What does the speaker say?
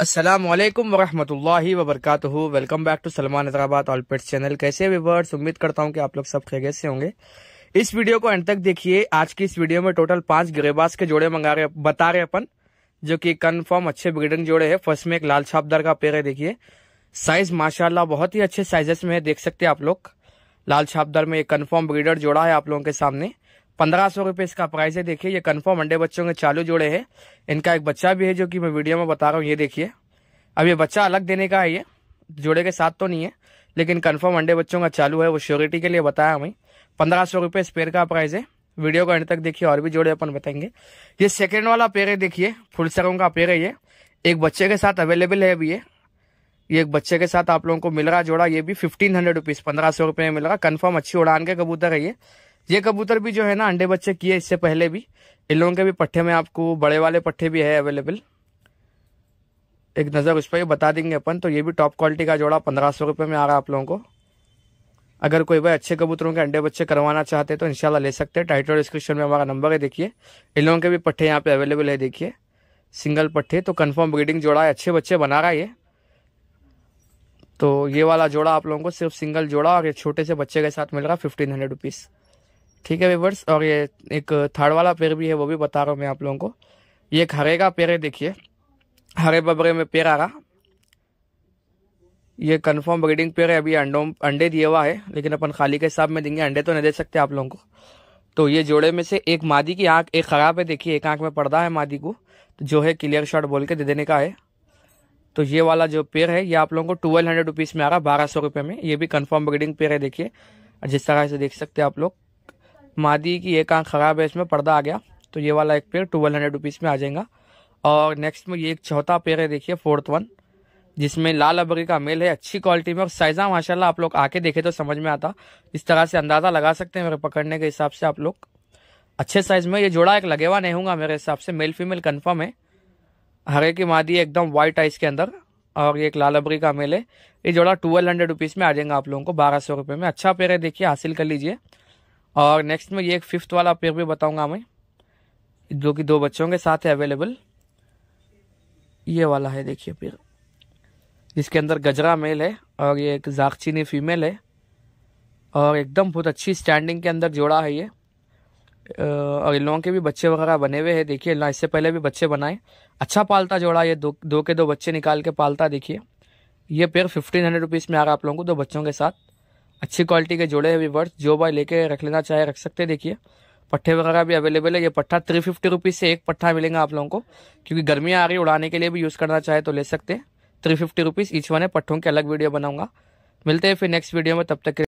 असलम वरहमल वबरक welcome back to Salman Hyderabad all pets channel कैसे विवर्स उम्मीद करता हूँ कि आप लोग सब खैगत से होंगे इस वीडियो को एंड तक देखिए आज की इस वीडियो में टोटल पांच गिरेबाज के जोड़े मंगा रहे बता रहे अपन जो कि कन्फर्म अच्छे ब्रीडिंग जोड़े हैं फर्स्ट में एक लाल छापदार का पेड़ है देखिए साइज माशाला बहुत ही अच्छे साइजेस में है देख सकते हैं आप लोग लाल छापदार में एक कन्फर्म ब्रीडर जोड़ा है आप लोगों के सामने पंद्रह सौ रुपये इसका प्राइस है देखिए ये कन्फर्म अंडे बच्चों के चालू जोड़े हैं इनका एक बच्चा भी है जो कि मैं वीडियो में बता रहा हूँ ये देखिए अब ये बच्चा अलग देने का है ये जोड़े के साथ तो नहीं है लेकिन कन्फर्म अंडे बच्चों का चालू है वो श्योरिटी के लिए बताया हमें पंद्रह सौ रुपये इस पेड़ का प्राइस है वीडियो को एंड तक देखिए और भी जोड़े अपन बताएंगे ये सेकेंड वाला पेड़ है देखिए फुल सरों का पेड़ है ये एक बच्चे के साथ अवेलेबल है अभी ये ये एक बच्चे के साथ आप लोगों को मिल रहा जोड़ा ये भी फिफ्टीन हंड्रेड रुपीज़ पंद्रह सौ रुपये में मिल रहा कन्फर्म अच्छी उड़ान के कबूतर है ये ये कबूतर भी जो है ना अंडे बच्चे किए इससे पहले भी इन लोगों के भी पट्ठे में आपको बड़े वाले पट्ठे भी है अवेलेबल एक नज़र उस पर बता देंगे अपन तो ये भी टॉप क्वालिटी का जोड़ा पंद्रह सौ रुपये में आ रहा है आप लोगों को अगर कोई भाई अच्छे कबूतरों के अंडे बच्चे करवाना चाहते हैं तो इनशाला ले सकते हैं टाइटल डिस्क्रिप्शन में हमारा नंबर है देखिए इन लोगों के भी पट्ठे यहाँ पर अवेलेबल है देखिए सिंगल पट्टे तो कन्फर्म ब्रीडिंग जोड़ा है अच्छे बच्चे बना रहा है ये तो ये वाला जोड़ा आप लोगों को सिर्फ सिंगल जोड़ा और ये छोटे से बच्चे के साथ मिल रहा है फिफ्टीन हंड्रेड रुपीज़ ठीक है वेबर्स और ये एक थर्ड वाला पेड़ भी है वो भी बता रहा हूँ मैं आप लोगों को ये एक हरे का पेड़ है देखिए हरे बबरे में पेड़ आ रहा ये कन्फर्म ब्रीडिंग पेड़ है अभी अंडों अंडे दिए हुआ है लेकिन अपन खाली के हिसाब में देंगे अंडे तो नहीं दे सकते आप लोगों को तो ये जोड़े में से एक मादी की आंख एक खराब है देखिए एक आंख में पर्दा है मादी को तो जो है क्लियर शॉट बोल के दे देने का है तो ये वाला जो पेड़ है ये आप लोगों को ट्वेल्व हंड्रेड रुपीज़ में आ रहा है बारह सौ रुपये में ये भी कन्फर्म ब्रीडिंग पेड़ है देखिए जिस तरह से देख सकते हैं आप लोग मादी की एक आँख ख़राब है इसमें पर्दा आ गया तो ये वाला एक पेयर ट्वेल्व हंड्रेड रुपीज़ में आ जाएगा और नेक्स्ट में ये एक चौथा पेयर है देखिए फोर्थ वन जिसमें लाल अबरी का मेल है अच्छी क्वालिटी में और साइज़ा माशाल्लाह आप लोग आके देखे तो समझ में आता इस तरह से अंदाज़ा लगा सकते हैं मेरे पकड़ने के हिसाब से आप लोग अच्छे साइज़ में ये जोड़ा एक लगेवा नहीं होगा मेरे हिसाब से मेल फीमेल कन्फर्म है हरे की मादी एकदम वाइट आइस के अंदर और ये एक लाल अबरी का मेल है ये जोड़ा ट्वेल्व हंड्रेड रुपीज़ में आ जाएगा आप लोगों को बारह सौ रुपये में अच्छा पेड़ है देखिए हासिल कर लीजिए और नेक्स्ट में ये एक फिफ्थ वाला पेयर भी बताऊंगा मैं जो कि दो बच्चों के साथ है अवेलेबल ये वाला है देखिए पेयर जिसके अंदर गजरा मेल है और ये एक जागचीनी फीमेल है और एकदम बहुत अच्छी स्टैंडिंग के अंदर जोड़ा है ये और इन लोगों के भी बच्चे वगैरह बने हुए हैं देखिए इससे पहले भी बच्चे बनाए अच्छा पालता जोड़ा ये दो दो के दो बच्चे निकाल के पालता देखिए ये पेयर फिफ्टीन हंड्रेड रुपीज़ में आ रहा आप लोगों को दो बच्चों के साथ अच्छी क्वालिटी के जुड़े हुए बर्ड्स जो भाई लेके रख लेना चाहे रख सकते देखिए पट्ठे वगैरह भी अवेलेबल है ये पट्ठा थ्री फिफ्टी रुपीज़ से एक पट्ठा मिलेगा आप लोगों को क्योंकि गर्मियाँ आ रही उड़ाने के लिए भी यूज़ करना चाहे तो ले सकते हैं three fifty rupees each one है पट्ठों के अलग वीडियो बनाऊंगा मिलते हैं फिर नेक्स्ट वीडियो में तब तक